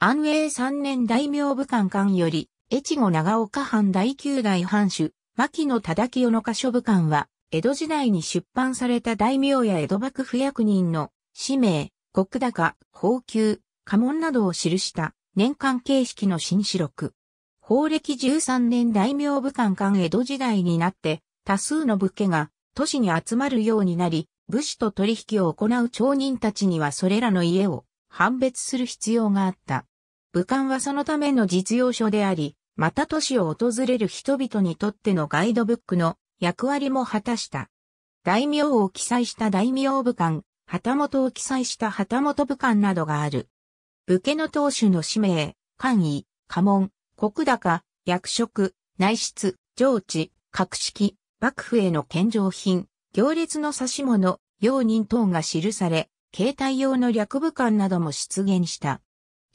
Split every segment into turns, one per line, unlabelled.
安永三年大名武官官より、越後長岡藩第九代藩主、牧野忠清の箇所武官は、江戸時代に出版された大名や江戸幕府役人の、氏名、国高、宝給、家紋などを記した年間形式の新史録。法暦13年大名武官官江戸時代になって多数の武家が都市に集まるようになり、武士と取引を行う町人たちにはそれらの家を判別する必要があった。武漢はそのための実用書であり、また都市を訪れる人々にとってのガイドブックの役割も果たした。大名を記載した大名武漢、旗本を記載した旗本武漢などがある。武家の当主の氏名、官位、家紋、国高、役職、内室、上地、格式、幕府への献上品、行列の差し物、用人等が記され、携帯用の略武漢なども出現した。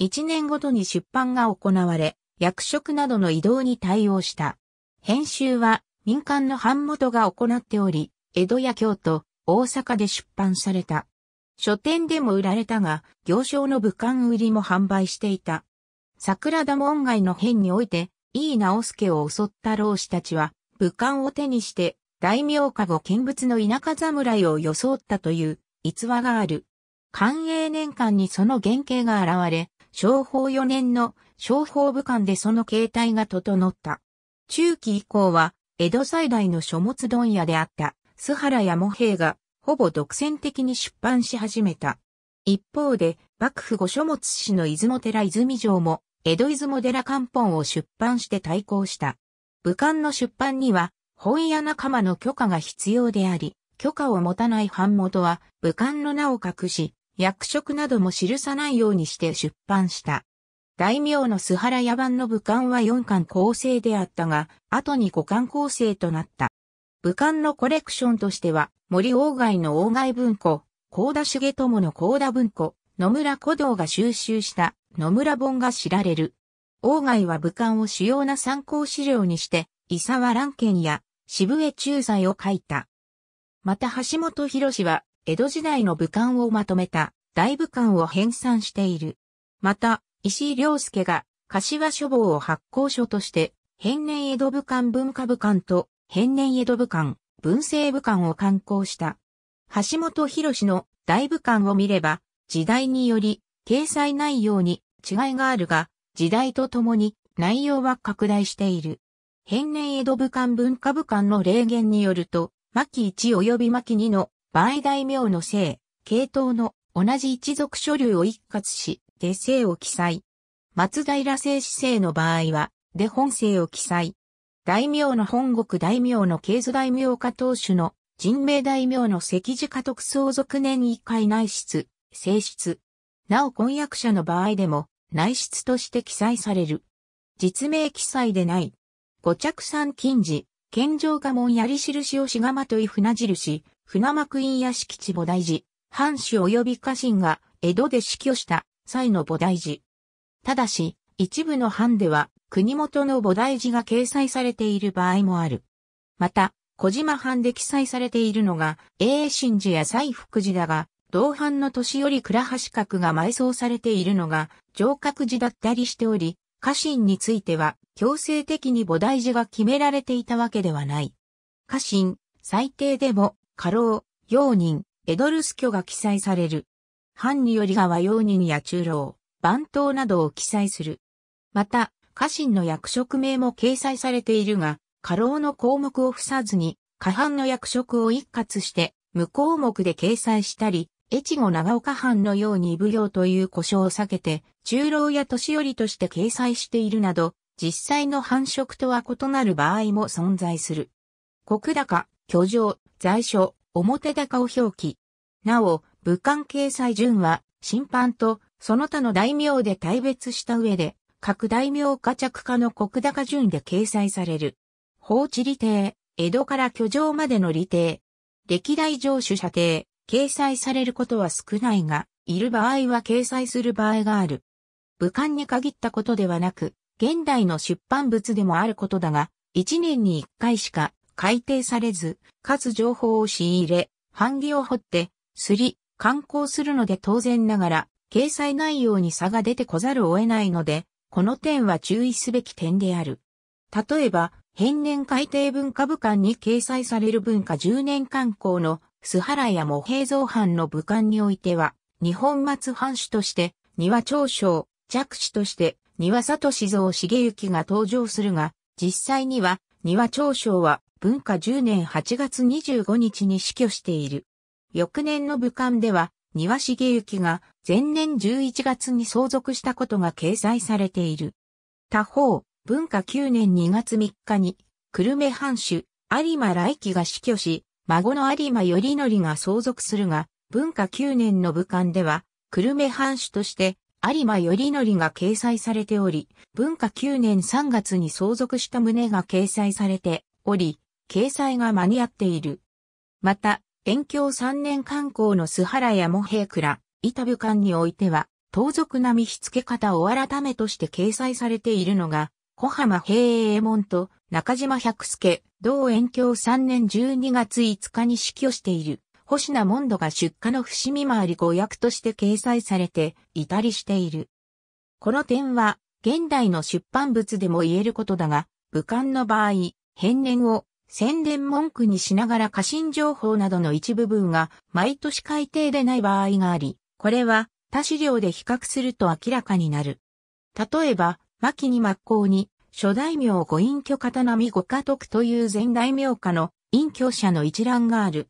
1年ごとに出版が行われ、役職などの移動に対応した。編集は民間の版元が行っており、江戸や京都、大阪で出版された。書店でも売られたが、行商の武漢売りも販売していた。桜田門外の変において、井伊直助を襲った老子たちは、武漢を手にして、大名家後見物の田舎侍を装ったという逸話がある。寛永年間にその原型が現れ、昭法4年の昭法武官でその形態が整った。中期以降は、江戸最大の書物問屋であった、須原や茂平が、ほぼ独占的に出版し始めた。一方で、幕府御書物師の出雲寺泉城も、江戸出雲寺漢本を出版して対抗した。武漢の出版には、本屋仲間の許可が必要であり、許可を持たない版元は、武漢の名を隠し、役職なども記さないようにして出版した。大名の須原野蛮の武漢は4巻構成であったが、後に5巻構成となった。武漢のコレクションとしては、森鴎外の鴎外文庫、高田重友の高田文庫、野村古道が収集した野村本が知られる。鴎外は武漢を主要な参考資料にして、伊沢蘭県や渋江駐在を書いた。また橋本博士は江戸時代の武漢をまとめた大武漢を編纂している。また、石井良介が柏書房を発行書として、変年江戸武漢文化武漢と変年江戸武漢文政武漢を刊行した。橋本博の大武漢を見れば、時代により掲載内容に違いがあるが、時代とともに内容は拡大している。変年江戸武漢文化武漢の例言によると、巻1及び巻2の倍大名の姓、系統の同じ一族書類を一括し、で姓を記載。松平姓氏姓の場合は、で本姓を記載。大名の本国大名の系図大名家当主の人名大名の赤字家督相続年一回内室、性室。なお婚約者の場合でも内室として記載される。実名記載でない。五着三禁字、献上家門やり印をしがまとい船印、船幕院屋敷地菩提寺、藩主及び家臣が江戸で死去した際の菩提寺。ただし、一部の藩では国元の菩提寺が掲載されている場合もある。また、小島藩で記載されているのが、永神寺や西福寺だが、同藩の年より倉橋閣が埋葬されているのが、城閣寺だったりしており、家臣については、強制的に菩提寺が決められていたわけではない。家臣、最低でも過労、用人、エドルス居が記載される。藩によりが和用人や中老、番頭などを記載する。また、家臣の役職名も掲載されているが、過労の項目を付さずに、下半の役職を一括して、無項目で掲載したり、越後長岡藩のように奉行という故障を避けて、中老や年寄りとして掲載しているなど、実際の繁殖とは異なる場合も存在する。国高、居城、在所、表高を表記。なお、武漢掲載順は、審判と、その他の大名で大別した上で、各大名家着家の国高順で掲載される。法置。理定、江戸から居城までの理定、歴代上主者定、掲載されることは少ないが、いる場合は掲載する場合がある。武漢に限ったことではなく、現代の出版物でもあることだが、1年に1回しか改定されず、かつ情報を仕入れ、版木を掘って、すり、観光するので当然ながら、掲載内容に差が出てこざるを得ないので、この点は注意すべき点である。例えば、変年改定文化部館に掲載される文化10年刊行の須原や茂平蔵版の部間においては、日本末藩主として、庭長将、弱子として、庭里志蔵茂之が登場するが、実際には、庭長将は、文化10年8月25日に死去している。翌年の武漢では、庭重幸が前年11月に相続したことが掲載されている。他方、文化9年2月3日に、久留米藩主、有馬来輝が死去し、孫の有馬頼則が相続するが、文化9年の武漢では、久留米藩主として、有馬頼則が掲載されており、文化9年3月に相続した旨が掲載されており、掲載が間に合っている。また、延教3年刊行の須原やモヘイクラ、部武館においては、盗賊並み火付け方を改めとして掲載されているのが、小浜平英衛門と中島百助、同延教3年12月5日に死去している、星名門戸が出荷の伏見回り語訳として掲載されて、いたりしている。この点は、現代の出版物でも言えることだが、武漢の場合、変年を宣伝文句にしながら過信情報などの一部分が毎年改定でない場合があり、これは他資料で比較すると明らかになる。例えば、牧に真っ向に、諸大名ご隠居方並ご家督という前大名家の隠居者の一覧がある。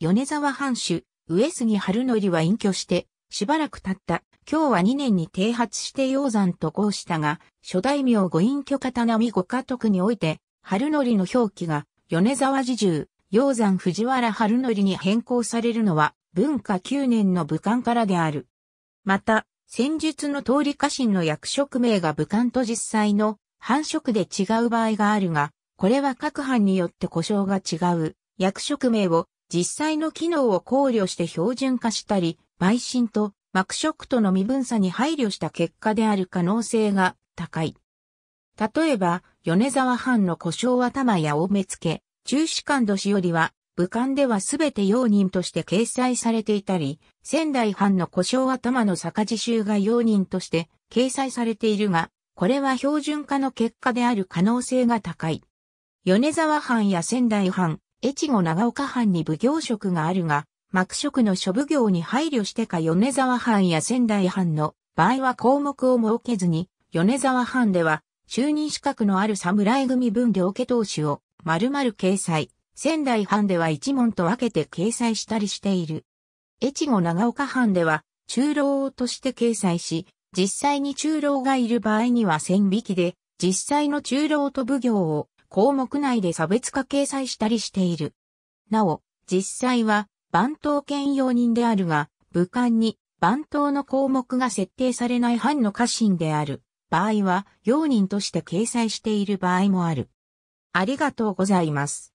米沢藩主、上杉春則は隠居して、しばらく経った、今日は2年に停発して鷹山と合したが、諸大名ご隠居方並ご家督において、春則の表記が米沢寺従、鷹山藤原春則に変更されるのは、文化9年の武官からである。また、戦術の通り家臣の役職名が武官と実際の繁殖で違う場合があるが、これは各藩によって故障が違う役職名を実際の機能を考慮して標準化したり、陪審と幕職との身分差に配慮した結果である可能性が高い。例えば、米沢藩の故障頭や大目付、中士官年よりは、武官ではすべて用人として掲載されていたり、仙台藩の故障頭の坂地衆が用人として掲載されているが、これは標準化の結果である可能性が高い。米沢藩や仙台藩、越後長岡藩に奉行職があるが、幕職の諸奉行に配慮してか米沢藩や仙台藩の場合は項目を設けずに、米沢藩では就任資格のある侍組分で受け投手を丸々掲載。仙台藩では一門と分けて掲載したりしている。越後長岡藩では中老として掲載し、実際に中老がいる場合には線引きで、実際の中老と奉行を項目内で差別化掲載したりしている。なお、実際は番頭兼用人であるが、武官に番頭の項目が設定されない藩の家臣である。場合は、用人として掲載している場合もある。ありがとうございます。